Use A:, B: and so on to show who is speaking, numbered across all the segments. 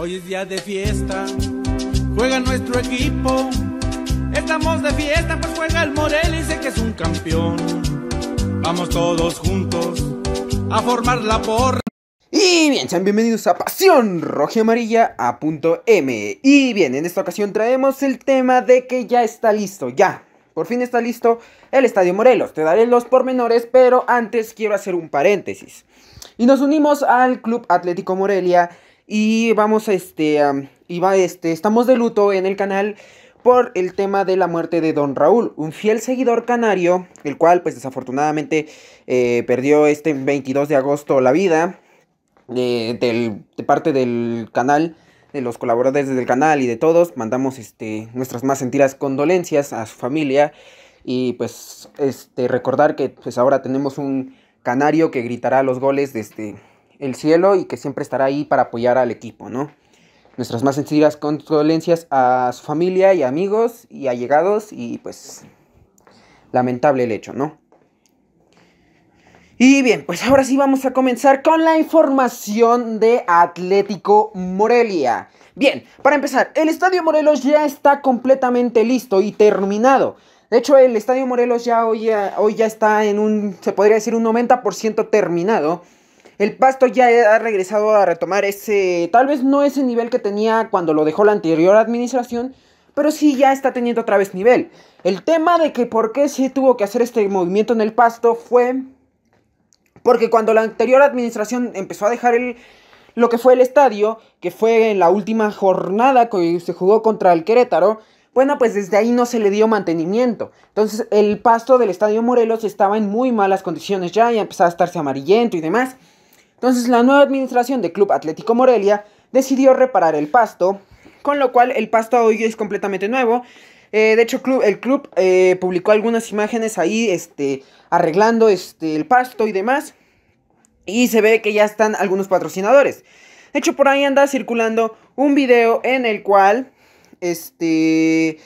A: Hoy es día de fiesta, juega nuestro equipo. Estamos de fiesta, pues juega el Morelos y sé que es un campeón. Vamos todos juntos a formar la porra. Y bien, sean bienvenidos a Pasión Roja Amarilla a punto M. Y bien, en esta ocasión traemos el tema de que ya está listo, ya. Por fin está listo el Estadio Morelos. Te daré los pormenores, pero antes quiero hacer un paréntesis. Y nos unimos al Club Atlético Morelia y vamos a este, este, estamos de luto en el canal por el tema de la muerte de Don Raúl, un fiel seguidor canario, el cual pues desafortunadamente eh, perdió este 22 de agosto la vida eh, de parte del canal, de los colaboradores del canal y de todos. Mandamos este, nuestras más sentidas condolencias a su familia y pues este, recordar que pues ahora tenemos un canario que gritará los goles de este el cielo y que siempre estará ahí para apoyar al equipo, ¿no? Nuestras más sencillas condolencias a su familia y amigos y allegados y pues lamentable el hecho, ¿no? Y bien, pues ahora sí vamos a comenzar con la información de Atlético Morelia. Bien, para empezar, el Estadio Morelos ya está completamente listo y terminado. De hecho, el Estadio Morelos ya hoy, ya, hoy ya está en un, se podría decir, un 90% terminado el Pasto ya ha regresado a retomar ese, tal vez no ese nivel que tenía cuando lo dejó la anterior administración, pero sí ya está teniendo otra vez nivel. El tema de que por qué se tuvo que hacer este movimiento en el Pasto fue porque cuando la anterior administración empezó a dejar el, lo que fue el estadio, que fue en la última jornada que se jugó contra el Querétaro, bueno, pues desde ahí no se le dio mantenimiento. Entonces el pasto del Estadio Morelos estaba en muy malas condiciones ya, ya empezaba a estarse amarillento y demás. Entonces la nueva administración de Club Atlético Morelia decidió reparar el pasto, con lo cual el pasto hoy es completamente nuevo. Eh, de hecho, el club eh, publicó algunas imágenes ahí este, arreglando este, el pasto y demás. Y se ve que ya están algunos patrocinadores. De hecho, por ahí anda circulando un video en el cual este,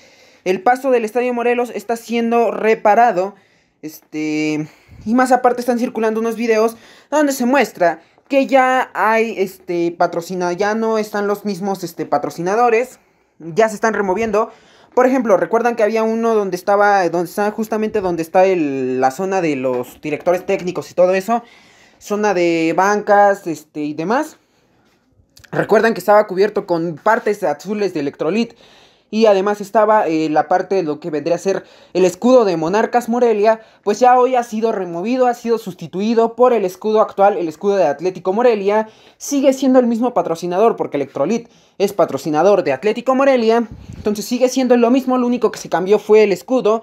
A: el pasto del Estadio Morelos está siendo reparado este. Y más aparte están circulando unos videos donde se muestra que ya hay este patrocinado. Ya no están los mismos este, patrocinadores. Ya se están removiendo. Por ejemplo, recuerdan que había uno donde estaba. Donde está justamente donde está la zona de los directores técnicos y todo eso. Zona de bancas. Este. y demás. Recuerdan que estaba cubierto con partes azules de electrolit y además estaba eh, la parte de lo que vendría a ser el escudo de Monarcas Morelia, pues ya hoy ha sido removido, ha sido sustituido por el escudo actual, el escudo de Atlético Morelia, sigue siendo el mismo patrocinador porque Electrolit es patrocinador de Atlético Morelia, entonces sigue siendo lo mismo, lo único que se cambió fue el escudo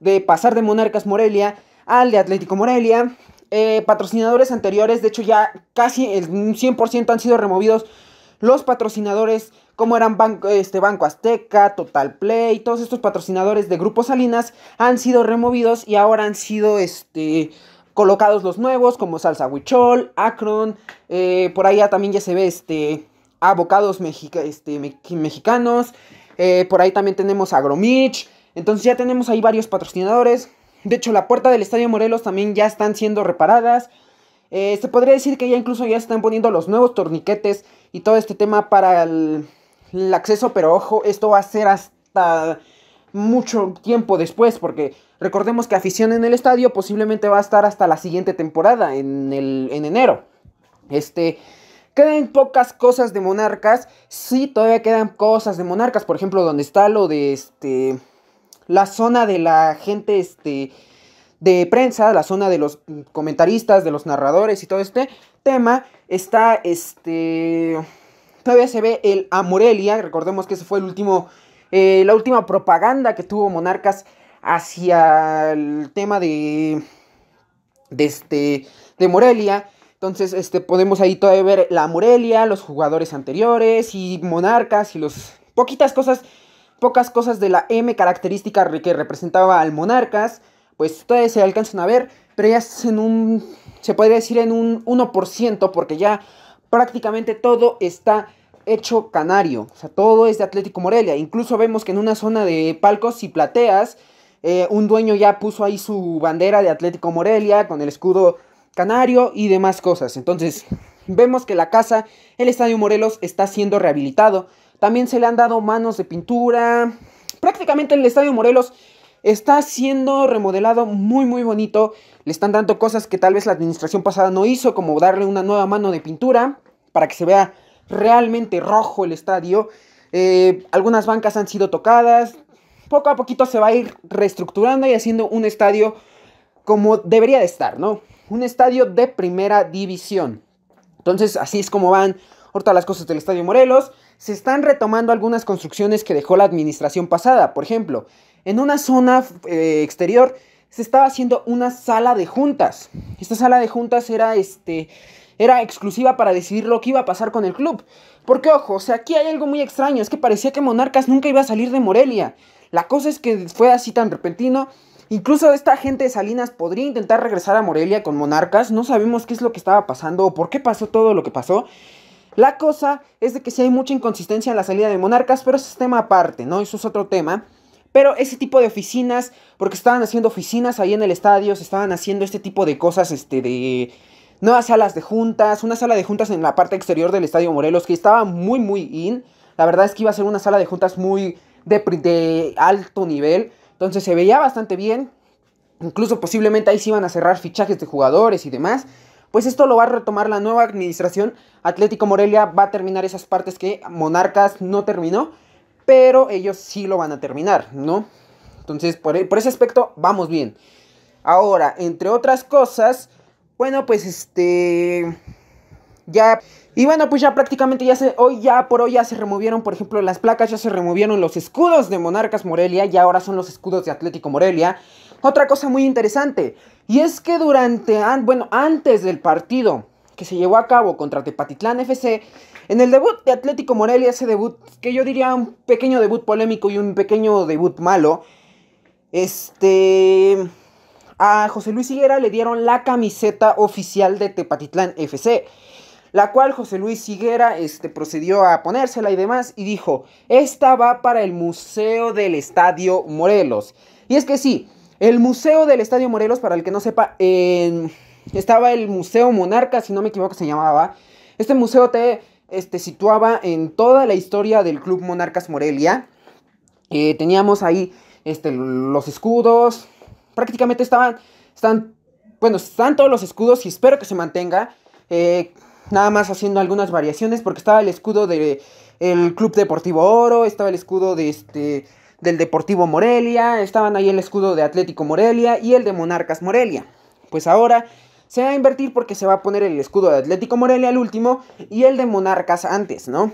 A: de pasar de Monarcas Morelia al de Atlético Morelia. Eh, patrocinadores anteriores, de hecho ya casi el 100% han sido removidos los patrocinadores como eran Banco, este, Banco Azteca, Total Play, todos estos patrocinadores de Grupo Salinas han sido removidos y ahora han sido este, colocados los nuevos como Salsa Huichol, Akron, eh, por allá también ya se ve este, Abocados este, Mexicanos, eh, por ahí también tenemos Agromich, entonces ya tenemos ahí varios patrocinadores, de hecho la puerta del Estadio Morelos también ya están siendo reparadas, eh, se podría decir que ya incluso ya están poniendo los nuevos torniquetes y todo este tema para el, acceso, pero ojo, esto va a ser hasta mucho tiempo después, porque recordemos que afición en el estadio posiblemente va a estar hasta la siguiente temporada, en, en enero. Este, quedan pocas cosas de monarcas, sí, todavía quedan cosas de monarcas, por ejemplo, donde está lo de este, la zona de la gente este, de prensa, la zona de los comentaristas, de los narradores y todo este tema, Está este. Todavía se ve el Amorelia. Recordemos que ese fue el último. Eh, la última propaganda que tuvo Monarcas hacia el tema de. De este. De Morelia. Entonces, este, podemos ahí todavía ver la Morelia, los jugadores anteriores y Monarcas y los. Poquitas cosas. Pocas cosas de la M característica que representaba al Monarcas. Pues todavía se alcanzan a ver pero ya en un, se podría decir en un 1%, porque ya prácticamente todo está hecho canario, o sea, todo es de Atlético Morelia, incluso vemos que en una zona de palcos y plateas, eh, un dueño ya puso ahí su bandera de Atlético Morelia con el escudo canario y demás cosas, entonces vemos que la casa, el Estadio Morelos está siendo rehabilitado, también se le han dado manos de pintura, prácticamente el Estadio Morelos está siendo remodelado muy muy bonito. Le están dando cosas que tal vez la administración pasada no hizo, como darle una nueva mano de pintura para que se vea realmente rojo el estadio. Eh, algunas bancas han sido tocadas. Poco a poquito se va a ir reestructurando y haciendo un estadio como debería de estar, ¿no? Un estadio de primera división. Entonces así es como van ahorita las cosas del Estadio Morelos. Se están retomando algunas construcciones que dejó la administración pasada. Por ejemplo, en una zona eh, exterior se estaba haciendo una sala de juntas. Esta sala de juntas era este era exclusiva para decidir lo que iba a pasar con el club. Porque ojo, sea, aquí hay algo muy extraño, es que parecía que Monarcas nunca iba a salir de Morelia. La cosa es que fue así tan repentino. Incluso esta gente de Salinas podría intentar regresar a Morelia con Monarcas. No sabemos qué es lo que estaba pasando o por qué pasó todo lo que pasó. La cosa es de que sí hay mucha inconsistencia en la salida de Monarcas, pero ese es tema aparte, ¿no? Eso es otro tema. Pero ese tipo de oficinas, porque estaban haciendo oficinas ahí en el estadio, se estaban haciendo este tipo de cosas, este, de nuevas salas de juntas, una sala de juntas en la parte exterior del Estadio Morelos, que estaba muy, muy in. La verdad es que iba a ser una sala de juntas muy de, de alto nivel, entonces se veía bastante bien. Incluso posiblemente ahí se iban a cerrar fichajes de jugadores y demás. Pues esto lo va a retomar la nueva administración. Atlético Morelia va a terminar esas partes que Monarcas no terminó pero ellos sí lo van a terminar, ¿no? Entonces, e, por, ese aspecto, vamos bien. Ahora, entre otras cosas, bueno, pues este... Ya... Y bueno, pues ya prácticamente ya se, hoy ya por hoy ya se removieron, por ejemplo, las placas, ya se removieron los escudos de Monarcas Morelia y ahora son los escudos de Atlético Morelia. Otra cosa muy interesante, y es que durante, bueno, antes del partido que se llevó a cabo contra Tepatitlán FC, en el debut de Atlético Morelia, ese debut que yo diría un pequeño debut polémico y un pequeño debut malo, este a José Luis Higuera le dieron la camiseta oficial de Tepatitlán FC, la cual José Luis Higuera este, procedió a ponérsela y demás y dijo, esta va para el Museo del Estadio Morelos. Y es que sí, el Museo del Estadio Morelos, para el que no sepa, estaba el Museo Monarca, si no me equivoco se llamaba. Este museo te este, situaba en toda la historia del Club Monarcas Morelia. Eh, teníamos ahí este, los escudos. Prácticamente estaban, están, bueno, están todos los escudos y espero que se mantenga. Eh, nada más haciendo algunas variaciones porque estaba el escudo del el Club Deportivo Oro, estaba el escudo de este, del Deportivo Morelia, estaban ahí el escudo de Atlético Morelia y el de Monarcas Morelia. Pues ahora se va a invertir porque se va a poner el escudo de Atlético Morelia al último y el de Monarcas antes, ¿no?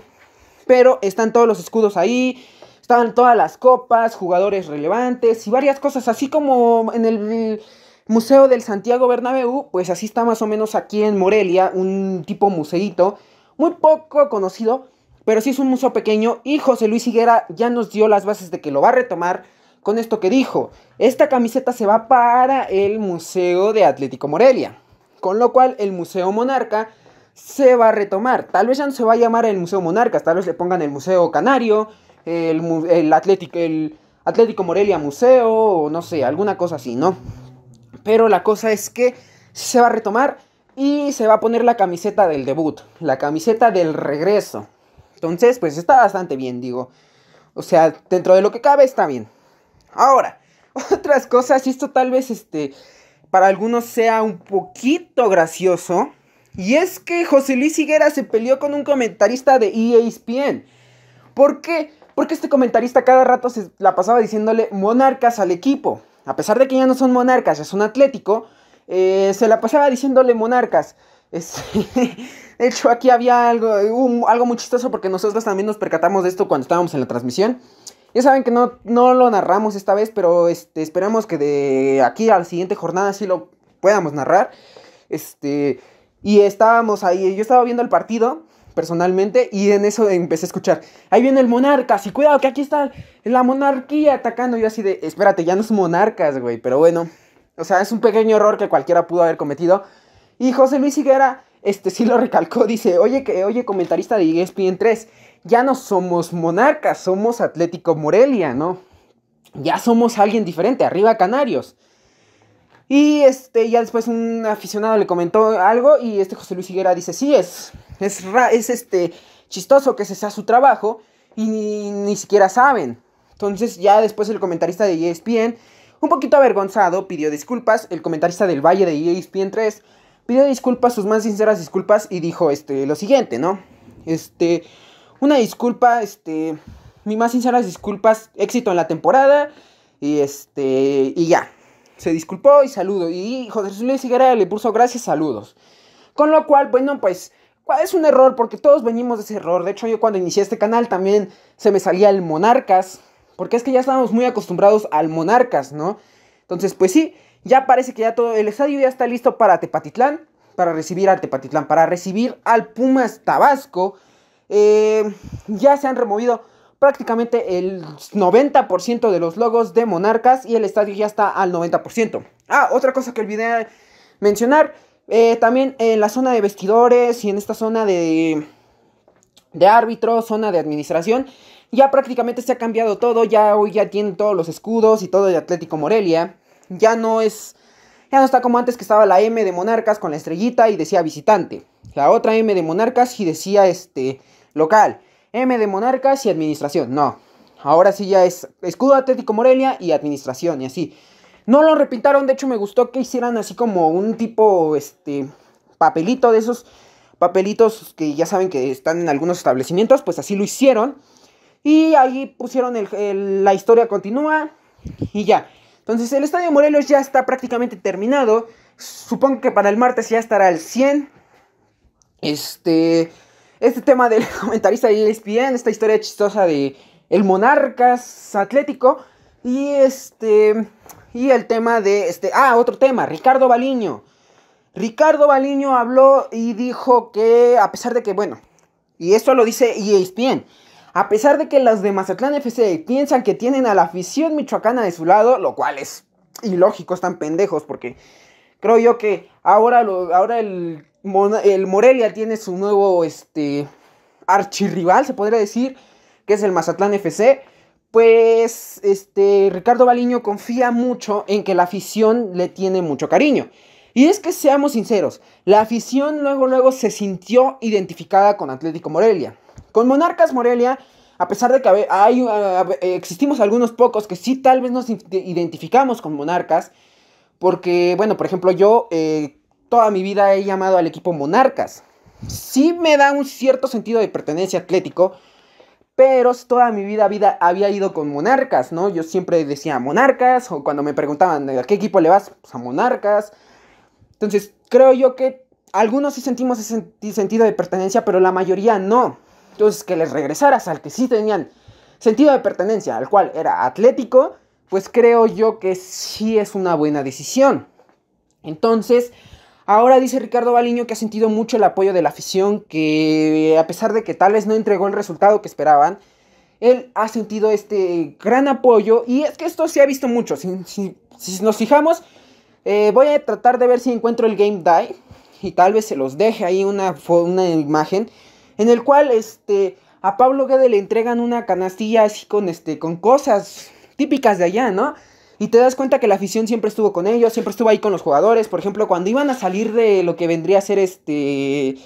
A: Pero están todos los escudos ahí, estaban todas las copas, jugadores relevantes y varias cosas, así como en el Museo del Santiago Bernabéu, pues así está más o menos aquí en Morelia, un tipo museito, muy poco conocido, pero sí es un museo pequeño y José Luis Higuera ya nos dio las bases de que lo va a retomar con esto que dijo. Esta camiseta se va para el Museo de Atlético Morelia. Con lo cual el Museo Monarca se va a retomar. Tal vez ya no se va a llamar el Museo Monarca. tal vez le pongan el Museo Canario, el, el Atlético Morelia Museo, o no sé, alguna cosa así, ¿no? Pero la cosa es que se va a retomar y se va a poner la camiseta del debut, la camiseta del regreso. Entonces, pues está bastante bien, digo. O sea, dentro de lo que cabe está bien. Ahora, otras cosas, y esto tal vez este, para algunos sea un poquito gracioso. Y es que José Luis Higuera se peleó con un comentarista de ESPN. ¿Por qué? Porque este comentarista cada rato se la pasaba diciéndole monarcas al equipo. A pesar de que ya no son monarcas, ya son atlético, eh, se la pasaba diciéndole monarcas. Es, este, de hecho, aquí había algo, algo muy chistoso porque nosotros también nos percatamos de esto cuando estábamos en la transmisión. Ya saben que no, no lo narramos esta vez, pero este, esperamos que de aquí a la siguiente jornada sí lo podamos narrar. Este, y estábamos ahí, yo estaba viendo el partido personalmente y en eso empecé a escuchar, ahí viene el monarca, sí, cuidado que aquí está la monarquía atacando. Yo así de, espérate, ya no son monarcas, güey, pero bueno. O sea, es un pequeño error que cualquiera pudo haber cometido. Y José Luis Higuera, este sí lo recalcó, dice, oye, que, oye, comentarista de e ESPN 3, ya no somos monarcas, somos Atlético Morelia, ¿no? Ya somos alguien diferente, arriba Canarios. Y este, ya después un aficionado le comentó algo y este José Luis Higuera dice, sí, es, es, es este, chistoso que se sea su trabajo y ni, siquiera saben. Entonces ya después el comentarista de ESPN, un poquito avergonzado, pidió disculpas. El comentarista del Valle de e ESPN 3 pidió disculpas, sus más sinceras disculpas y dijo este, lo siguiente, ¿no? Este, una disculpa, este, mis más sinceras disculpas, éxito en la temporada y este, y ya. Se disculpó y saludo. Y José Luis Higuera le puso gracias, saludos. Con lo cual, bueno, pues es un error porque todos venimos de ese error. De hecho, yo cuando inicié este canal también se me salía el Monarcas. Porque es que ya estábamos muy acostumbrados al Monarcas, ¿no? Entonces, pues sí, ya parece que ya todo el estadio ya está listo para Tepatitlán, para recibir al Tepatitlán, para recibir al Pumas Tabasco, eh, ya se han removido prácticamente el 90% de los logos de Monarcas y el estadio ya está al 90%. Ah, otra cosa que olvidé mencionar, eh, también en la zona de vestidores y en esta zona de, de árbitros, zona de administración, ya prácticamente se ha cambiado todo, ya hoy ya tienen todos los escudos y todo de Atlético Morelia, ya no es... Ya no está como antes que estaba la M de Monarcas con la estrellita y decía visitante. La otra M de Monarcas y decía este Local, M de Monarcas y Administración. No, ahora sí ya es Escudo Atlético Morelia y Administración y así. No lo repintaron, de hecho me gustó que hicieran así como un tipo, este, papelito de esos papelitos que ya saben que están en algunos establecimientos, pues así lo hicieron. Y ahí pusieron la historia continúa y ya. Entonces el Estadio Morelos ya está prácticamente terminado. Supongo que para el martes ya estará al 100. Este, este tema del comentarista de ESPN, esta historia chistosa de el Monarcas Atlético y este y el tema de este ah, otro tema, Ricardo Baliño. Ricardo Baliño habló y dijo que a pesar de que bueno, y esto lo dice ESPN, a pesar de que las de Mazatlán FC piensan que tienen a la afición michoacana de su lado, lo cual es ilógico, están pendejos porque creo yo que ahora, lo, ahora el el Morelia tiene su nuevo este, archirrival, se podría decir, que es el Mazatlán FC. Pues este, Ricardo Baliño confía mucho en que la afición le tiene mucho cariño. Y es que seamos sinceros, la afición luego luego se sintió identificada con Atlético Morelia. Con Monarcas Morelia, a pesar de que hay, existimos algunos pocos que sí tal vez nos identificamos con Monarcas, porque bueno, por ejemplo yo eh, toda mi vida he llamado al equipo Monarcas. Sí me da un cierto sentido de pertenencia atlético, pero toda mi vida, había ido con Monarcas, ¿no? Yo siempre decía Monarcas, o cuando me preguntaban, ¿a qué equipo le vas? Pues a Monarcas. Entonces, creo yo que algunos sí sentimos ese sentido de pertenencia, pero la mayoría no. Entonces, que les regresaras al que sí tenían sentido de pertenencia, al cual era atlético, pues creo yo que sí es una buena decisión. Entonces, Ahora dice Ricardo Baliño que ha sentido mucho el apoyo de la afición, que a pesar de que tal vez no entregó el resultado que esperaban, él ha sentido este gran apoyo y es que esto se ha visto mucho. Si, nos fijamos, eh, voy a tratar de ver si encuentro el Game Die y tal vez se los deje ahí una, una imagen en el cual este, a Pablo Guede le entregan una canastilla así con, este, con cosas típicas de allá, ¿no? Y te das cuenta que la afición siempre estuvo con ellos, siempre estuvo ahí con los jugadores. Por ejemplo, cuando iban a salir de lo que vendría a ser este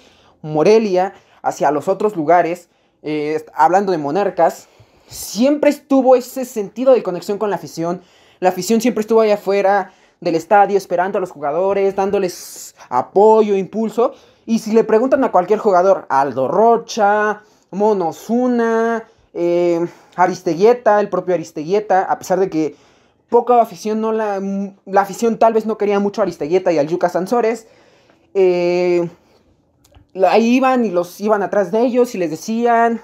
A: Morelia hacia los otros lugares, eh, hablando de monarcas, siempre estuvo ese sentido de conexión con la afición. La afición siempre estuvo ahí afuera del estadio esperando a los jugadores, dándoles apoyo, impulso. Y si le preguntan a cualquier jugador, Aldo Rocha, Monosuna, eh, Aristeguieta, el propio Aristeguieta, a pesar de que poca afición, no mm, la, afición tal vez no quería mucho a Aristegueta y al Yuca Sansores. Eh, ahí iban y los iban atrás de ellos y les decían,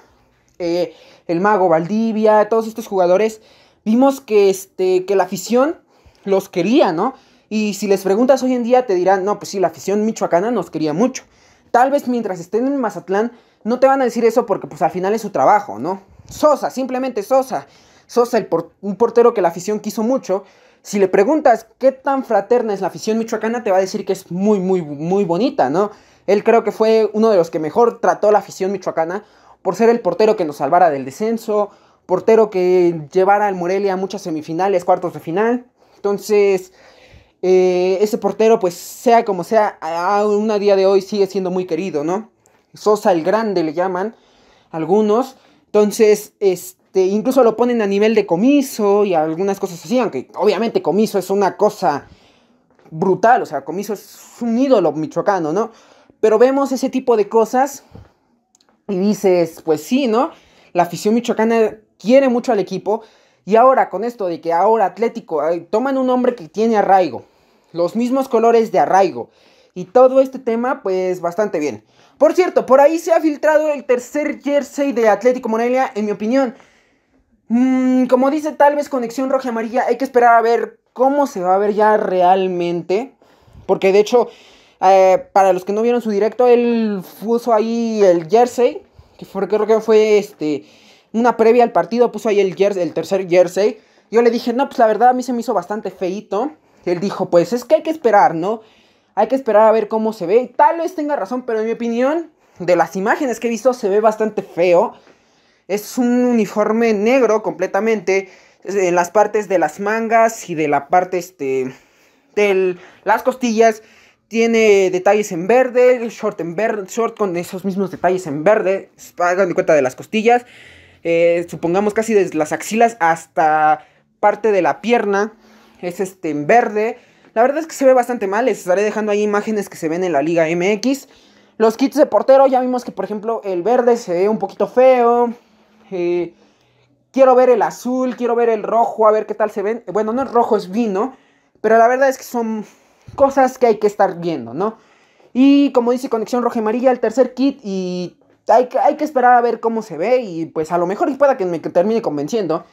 A: eh, el mago Valdivia, todos estos jugadores, vimos que, este, que la afición los quería, ¿no? Y si les preguntas hoy en día te dirán, no, pues sí, la afición michoacana nos quería mucho. Tal vez mientras estén en Mazatlán no te van a decir eso porque pues al final es su trabajo, ¿no? Sosa, simplemente Sosa. Sosa, el un portero que la afición quiso mucho. Si le preguntas qué tan fraterna es la afición michoacana, te va a decir que es muy, muy, muy bonita, ¿no? Él creo que fue uno de los que mejor trató la afición michoacana por ser el portero que nos salvara del descenso, portero que llevara al Morelia a muchas semifinales, cuartos de final. Entonces, eh, ese portero, pues sea como sea, aún a día de hoy sigue siendo muy querido, ¿no? Sosa el Grande le llaman algunos. Entonces, este este, incluso lo ponen a nivel de comiso y algunas cosas así, aunque obviamente comiso es una cosa brutal, o sea, comiso es un ídolo michoacano, ¿no? Pero vemos ese tipo de cosas y dices, pues sí, ¿no? La afición michoacana quiere mucho al equipo y ahora con esto de que ahora Atlético toman un nombre que tiene arraigo, los mismos colores de arraigo y todo este tema, pues bastante bien. Por cierto, por ahí se ha filtrado el tercer jersey de Atlético Morelia, en mi opinión. Mm, como dice, tal vez conexión roja y amarilla. Hay que esperar a ver cómo se va a ver ya realmente. Porque de hecho, eh, para los que no vieron su directo, él puso ahí el jersey. Que fue, creo que fue este, una previa al partido. Puso ahí el, jersey, el tercer jersey. Yo le dije, no, pues la verdad a mí se me hizo bastante feito. Él dijo, pues es que hay que esperar, ¿no? Hay que esperar a ver cómo se ve. tal vez tenga razón, pero en mi opinión, de las imágenes que he visto, se ve bastante feo. Es un uniforme negro completamente en las partes de las mangas y de la parte este de las costillas tiene detalles en verde, el short en verde, short con esos mismos detalles en verde, hagan de cuenta de las costillas, eh, supongamos casi desde las axilas hasta parte de la pierna, es este en verde. La verdad es que se ve bastante mal, les estaré dejando ahí imágenes que se ven en la Liga MX. Los kits de portero, ya vimos que por ejemplo el verde se ve un poquito feo, eh, quiero ver el azul, quiero ver el rojo, a ver qué tal se ven. Bueno, no es rojo, es vino. Pero la verdad es que son cosas que hay que estar viendo, ¿no? Y como dice Conexión Roja y Amarilla, el tercer kit y hay que, hay que esperar a ver cómo se ve y pues a lo mejor pueda que me termine convenciendo.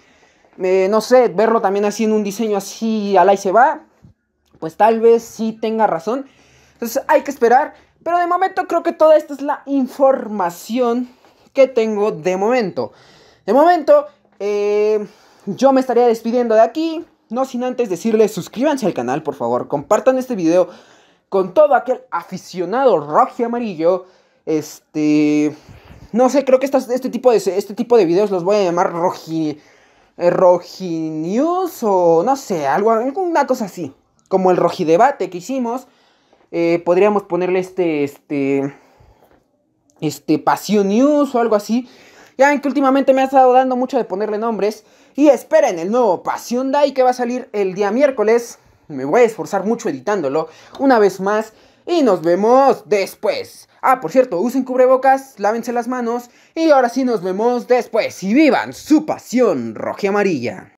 A: Eh, no sé, verlo también así en un diseño así al y se va, pues tal vez sí tenga razón. Entonces hay que esperar, pero de momento creo que toda esta es la información que tengo de momento. De momento, eh, yo me estaría despidiendo de aquí. No sin antes decirles, suscríbanse al canal, por favor. Compartan este video con todo aquel aficionado roji amarillo. Este. No sé, creo que este, tipo de, este tipo de videos los voy a llamar roji. Eh, roji news o no sé, algo, alguna cosa así. Como el debate que hicimos. Eh, podríamos ponerle este. Este este, Pasión News o algo así. Ya ven que últimamente me ha estado dando mucho de ponerle nombres. Y esperen el nuevo Pasión Day que va a salir el día miércoles. Me voy a esforzar mucho editándolo una vez más. Y nos vemos después. Ah, por cierto, usen cubrebocas, lávense las manos. Y ahora sí nos vemos después. Y vivan su pasión roja amarilla.